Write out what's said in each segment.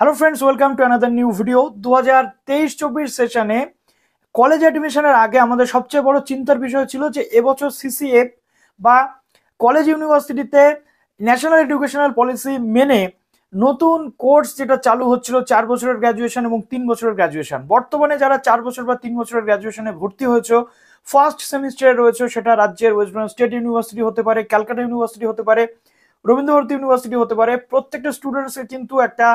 hello friends welcome to another new video দু হাজার তেইশ চব্বিশ সেশনে কলেজ অ্যাডমিশনের আগে আমাদের সবচেয়ে বড় চিন্তার বিষয় ছিল যে এবছর সিসিএফ বা কলেজ ইউনিভার্সিটিতে ন্যাশনাল এডুকেশনাল পলিসি মেনে নতুন কোর্স যেটা চালু হচ্ছিল চার বছরের গ্র্যাজুয়েশন এবং তিন বছরের গ্র্যাজুয়েশন বর্তমানে যারা চার বছর বা তিন বছরের গ্র্যাজুয়েশনে ভর্তি হয়েছে ফার্স্ট সেমিস্টারে রয়েছে সেটা রাজ্যের ওয়েস্ট বেঙ্গল স্টেট ইউনিভার্সিটি হতে পারে ক্যালকাটা ইউনিভার্সিটি হতে পারে রবীন্দ্র ভারতী ইউনিভার্সিটি হতে পারে প্রত্যেকটা স্টুডেন্টসকে কিন্তু একটা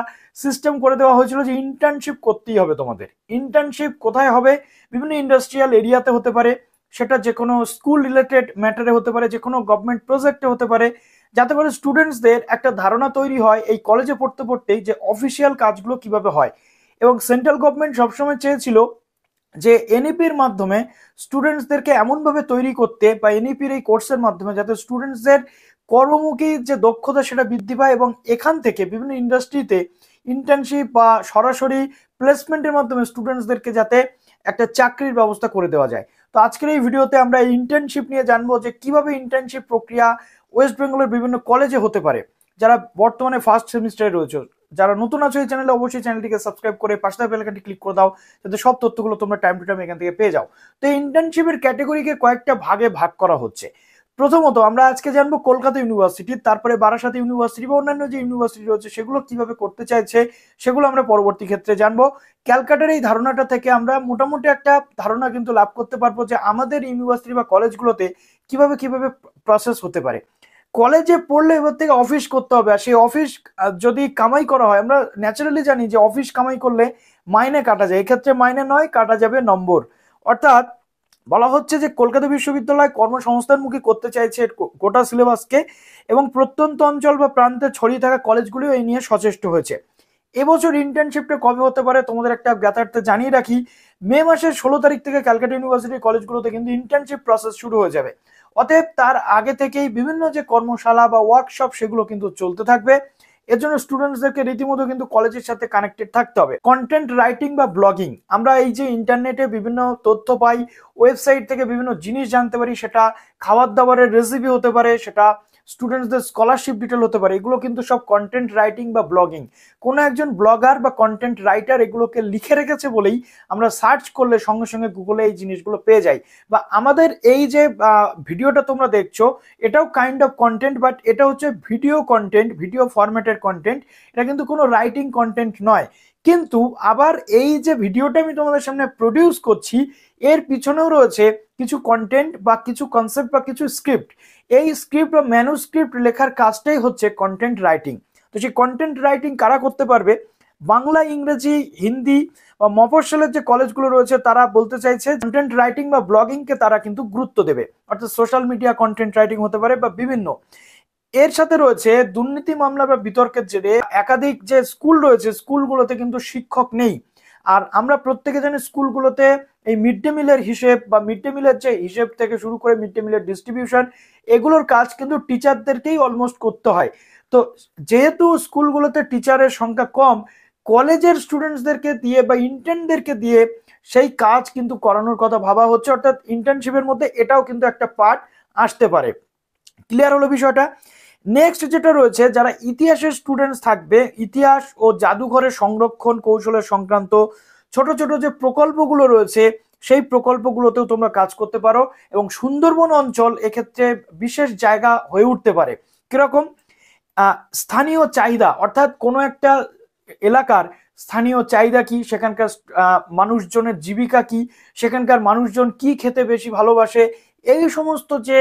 সিস্টেম করে দেওয়া হয়েছিল যে ইন্টার্নশিপ করতেই হবে তোমাদের ইন্টার্নশিপ কোথায় হবে বিভিন্ন ইন্ডাস্ট্রিয়াল এরিয়াতে হতে পারে সেটা যে কোনো স্কুল রিলেটেড ম্যাটারে হতে পারে যে কোনো গভর্নমেন্ট প্রজেক্টে হতে পারে যাতে করে স্টুডেন্টসদের একটা ধারণা তৈরি হয় এই কলেজে পড়তে পড়তেই যে অফিসিয়াল কাজগুলো কিভাবে হয় এবং সেন্ট্রাল গভর্নমেন্ট সবসময় চেয়েছিল যে এনইপির মাধ্যমে স্টুডেন্টসদেরকে এমনভাবে তৈরি করতে বা এনইপির এই কোর্সের মাধ্যমে যাতে স্টুডেন্টসদের কর্মমুখী যে দক্ষতা সেটা বৃদ্ধি পায় এবং এখান থেকে বিভিন্ন ইন্ডাস্ট্রিতে ইন্টার্নশিপ বা সরাসরি প্লেসমেন্টের মাধ্যমে স্টুডেন্টসদেরকে যাতে একটা চাকরির ব্যবস্থা করে দেওয়া যায় তো আজকের এই ভিডিওতে আমরা ইন্টার্নশিপ নিয়ে জানবো যে কিভাবে ইন্টার্নশিপ প্রক্রিয়া ওয়েস্ট বেঙ্গলের বিভিন্ন কলেজে হতে পারে যারা বর্তমানে ফার্স্ট সেমিস্টারে রয়েছে যারা নতুন আছো এই চ্যানেলে অবশ্যই চ্যানেলটিকে সাবস্ক্রাইব করে পাশে থাকা বেলাকানটি ক্লিক করে দাও যাতে সব তথ্যগুলো তোমরা টাইম টু টাইম এখান থেকে পেয়ে যাও তো ইন্টার্নশিপের ক্যাটেগরিকে কয়েকটা ভাগে ভাগ করা হচ্ছে প্রথমত আমরা আজকে জানবো কলকাতা ইউনিভার্সিটির তারপরে বারাসাত ইউনিভার্সিটি বা অন্যান্য যে ইউনিভার্সিটি রয়েছে সেগুলো কিভাবে করতে চাইছে সেগুলো আমরা পরবর্তী ক্ষেত্রে জানবো ক্যালকাটার এই ধারণাটা থেকে আমরা মোটামুটি একটা ধারণা কিন্তু লাভ করতে পারবো যে আমাদের ইউনিভার্সিটি বা কলেজগুলোতে কিভাবে কিভাবে প্রসেস হতে পারে কলেজে পড়লে এবার থেকে অফিস করতে হবে আর সেই অফিস যদি কামাই করা হয় আমরা ন্যাচারালি জানি যে অফিস কামাই করলে মাইনে কাটা যায় এক্ষেত্রে মাইনে নয় কাটা যাবে নম্বর অর্থাৎ বলা হচ্ছে যে কলকাতা বিশ্ববিদ্যালয় কর্মসংস্থান মুখী করতে চাইছে গোটা সিলেবাসকে এবং প্রত্যন্ত অঞ্চল বা প্রান্তে ছড়িয়ে থাকা কলেজগুলিও এই নিয়ে সচেষ্ট হয়েছে এবছর ইন্টার্নশিপটা কবে হতে পারে তোমাদের একটা জ্ঞাতার্থে জানিয়ে রাখি মে মাসের ষোলো তারিখ থেকে ক্যালকাটা ইউনিভার্সিটির কলেজগুলোতে কিন্তু ইন্টার্নশিপ প্রসেস শুরু হয়ে যাবে অতএব তার আগে থেকেই বিভিন্ন যে কর্মশালা বা ওয়ার্কশপ সেগুলো কিন্তু চলতে থাকবে এর জন্য স্টুডেন্টসদেরকে রীতিমতো কিন্তু কলেজের সাথে কানেক্টেড থাকতে হবে কন্টেন্ট রাইটিং বা ব্লগিং আমরা এই যে ইন্টারনেটে বিভিন্ন তথ্য পাই ওয়েবসাইট থেকে বিভিন্ন জিনিস জানতে পারি সেটা খাবার দাবারের রেসিপি হতে পারে সেটা স্টুডেন্টসদের স্কলারশিপ ডিটেল হতে পারে এগুলো কিন্তু সব কন্টেন্ট রাইটিং বা ব্লগিং কোনো একজন ব্লগার বা কন্টেন্ট রাইটার এগুলোকে লিখে রেখেছে বলেই আমরা সার্চ করলে সঙ্গে সঙ্গে গুগলে এই জিনিসগুলো পেয়ে যাই বা আমাদের এই যে ভিডিওটা তোমরা দেখছো এটাও কাইন্ড অফ কন্টেন্ট বাট এটা হচ্ছে ভিডিও কন্টেন্ট ভিডিও ফরম্যাটের কন্টেন্ট এটা কিন্তু কোনো রাইটিং কন্টেন্ট নয় কিন্তু আবার এই যে ভিডিওটা আমি তোমাদের সামনে প্রডিউস করছি এর পিছনেও রয়েছে কিছু কন্টেন্ট বা কিছু কনসেপ্ট বা কিছু স্ক্রিপ্ট এই স্ক্রিপ্ট বা ম্যানুস্ক্রিপ্ট লেখার কাজটাই হচ্ছে কন্টেন্ট রাইটিং তো সেই কন্টেন্ট রাইটিং কারা করতে পারবে বাংলা ইংরেজি হিন্দি বা মফসলের যে কলেজগুলো রয়েছে তারা বলতে চাইছে কন্টেন্ট রাইটিং বা ব্লগিংকে তারা কিন্তু গুরুত্ব দেবে অর্থাৎ সোশ্যাল মিডিয়া কন্টেন্ট রাইটিং হতে পারে বা বিভিন্ন এর সাথে রয়েছে দুর্নীতি মামলা বা বিতর্কের জেরে একাধিক যে স্কুল রয়েছে স্কুলগুলোতে কিন্তু শিক্ষক নেই আর আমরা প্রত্যেকে জানি স্কুলগুলোতে এই মিড ডে মিলের হিসেব বা মিড ডে মিলের যে হিসেব থেকে শুরু করে মিড ডে মিলের ডিস্ট্রিবিউশন এগুলোর কাজ কিন্তু টিচারদেরকেই অলমোস্ট করতে হয় তো যেহেতু স্কুলগুলোতে টিচারের সংখ্যা কম কলেজের স্টুডেন্টসদেরকে দিয়ে বা ইন্টার্নদেরকে দিয়ে সেই কাজ কিন্তু করানোর কথা ভাবা হচ্ছে অর্থাৎ ইন্টার্নশিপের মধ্যে এটাও কিন্তু একটা পার্ট আসতে পারে ক্লিয়ার হলো বিষয়টা নেক্সট যেটা রয়েছে যারা ইতিহাসের স্টুডেন্টস থাকবে ইতিহাস ও জাদুঘরের সংরক্ষণ কৌশলের সংক্রান্ত ছোট ছোট যে প্রকল্পগুলো রয়েছে সেই প্রকল্পগুলোতেও তোমরা কাজ করতে পারো এবং সুন্দরবন অঞ্চল এক্ষেত্রে বিশেষ জায়গা হয়ে উঠতে পারে কিরকম স্থানীয় চাহিদা অর্থাৎ কোনো একটা এলাকার স্থানীয় চাহিদা কি সেখানকার মানুষজনের জীবিকা কি সেখানকার মানুষজন কি খেতে বেশি ভালোবাসে এই সমস্ত যে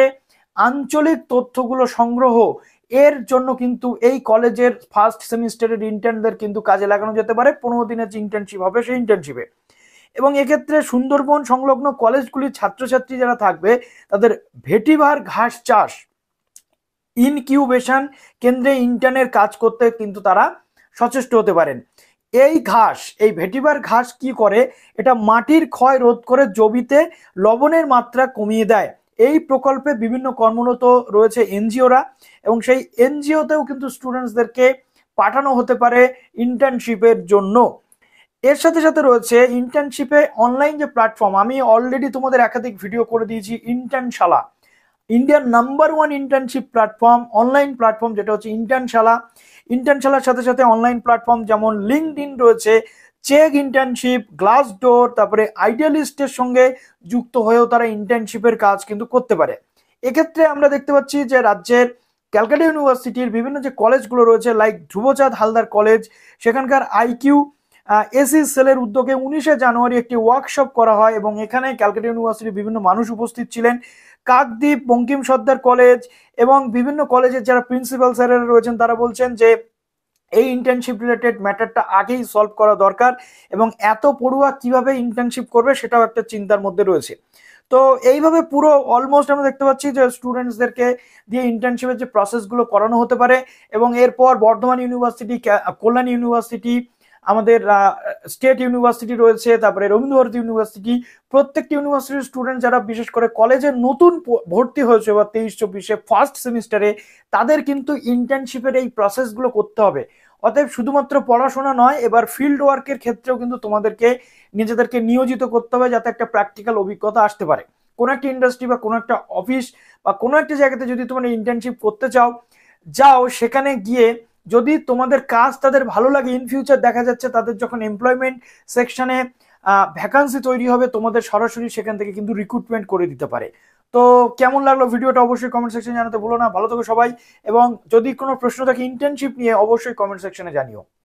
আঞ্চলিক তথ্যগুলো সংগ্রহ এর জন্য কিন্তু এই কলেজের ফার্স্ট সেমিস্টারের ইন্টার্নদের কিন্তু কাজে লাগানো যেতে পারে পনেরো দিনের যে ইন্টার্নশিপ হবে সেই ইন্টার্নশিপে এবং এক্ষেত্রে সুন্দরবন সংলগ্ন কলেজগুলির ছাত্রছাত্রী যারা থাকবে তাদের ভেটিভার ঘাস চাষ ইনকিউবেশন কেন্দ্রে ইন্টার্নের কাজ করতে কিন্তু তারা সচেষ্ট হতে পারেন এই ঘাস এই ভেটিভার ঘাস কি করে এটা মাটির ক্ষয় রোধ করে জমিতে লবণের মাত্রা কমিয়ে দেয় এই প্রকল্পে বিভিন্ন কর্মরত রয়েছে এনজিওরা এবং সেই এনজিওতেও কিন্তু স্টুডেন্টসদেরকে পাঠানো হতে পারে ইন্টার্নশিপের জন্য এর সাথে সাথে রয়েছে ইন্টার্নশিপে অনলাইন যে প্ল্যাটফর্ম আমি অলরেডি তোমাদের একাধিক ভিডিও করে দিয়েছি ইন্টার্নশালা ইন্ডিয়ার number one internship platform online platform যেটা হচ্ছে ইন্টার্নশালা ইন্টার্নশালার সাথে সাথে অনলাইন প্ল্যাটফর্ম যেমন লিঙ্কড ইন রয়েছে চেক ইন্টার্নশিপ গ্লাস ডোর তারপরে আইডিয়ালিস্টের সঙ্গে যুক্ত হয়েও তারা ইন্টার্নশিপের কাজ কিন্তু করতে পারে এক্ষেত্রে আমরা দেখতে পাচ্ছি যে রাজ্যের ক্যালকাটা ইউনিভার্সিটির বিভিন্ন যে কলেজগুলো রয়েছে লাইক ধ্রুবচাঁদ হালদার কলেজ সেখানকার আইকিউ এসি সেলের উদ্যোগে উনিশে জানুয়ারি একটি ওয়ার্কশপ করা হয় এবং এখানে ক্যালকাটা ইউনিভার্সিটির বিভিন্ন মানুষ উপস্থিত ছিলেন কাকদ্বীপ বঙ্কিম সর্দার কলেজ এবং বিভিন্ন কলেজের যারা প্রিন্সিপাল স্যারেরা রয়েছেন তারা বলছেন যে এই ইন্টার্নশিপ রিলেটেড ম্যাটারটা আগেই সলভ করা দরকার এবং এত পড়ুয়া কিভাবে ইন্টার্নশিপ করবে সেটাও একটা চিন্তার মধ্যে রয়েছে তো এইভাবে পুরো অলমোস্ট আমরা দেখতে পাচ্ছি যে স্টুডেন্টসদেরকে দিয়ে ইন্টার্নশিপের যে প্রসেসগুলো করানো হতে পারে এবং এরপর বর্ধমান ইউনিভার্সিটি কল্যাণ ইউনিভার্সিটি আমাদের স্টেট ইউনিভার্সিটি রয়েছে তারপরে রবীন্দ্রভারতী ইউনিভার্সিটি প্রত্যেকটি ইউনিভার্সিটির স্টুডেন্ট যারা বিশেষ করে কলেজে নতুন ভর্তি হয়েছে বা তেইশ চব্বিশে ফার্স্ট সেমিস্টারে তাদের কিন্তু ইন্টার্নশিপের এই প্রসেসগুলো করতে হবে অতএব শুধুমাত্র পড়াশোনা নয় এবার ফিল্ড ওয়ার্কের ক্ষেত্রেও কিন্তু তোমাদেরকে নিজেদেরকে নিয়োজিত করতে হবে যাতে একটা প্র্যাকটিক্যাল অভিজ্ঞতা আসতে পারে কোনো একটা ইন্ডাস্ট্রি বা কোনো একটা অফিস বা কোনো একটা জায়গাতে যদি তোমরা ইন্টার্নশিপ করতে চাও যাও সেখানে গিয়ে যদি তোমাদের কাজ তাদের ভালো লাগে ইন ফিউচার দেখা যাচ্ছে তাদের যখন এমপ্লয়মেন্ট সেকশনে ভ্যাকান্সি তৈরি হবে তোমাদের সরাসরি সেখান থেকে কিন্তু রিক্রুটমেন্ট করে দিতে পারে তো কেমন লাগলো ভিডিওটা অবশ্যই কমেন্ট সেকশনে জানাতে ভুলো না ভালো থাকো সবাই এবং যদি কোনো প্রশ্ন থাকে ইন্টার্নশিপ নিয়ে অবশ্যই কমেন্ট সেকশনে জানিও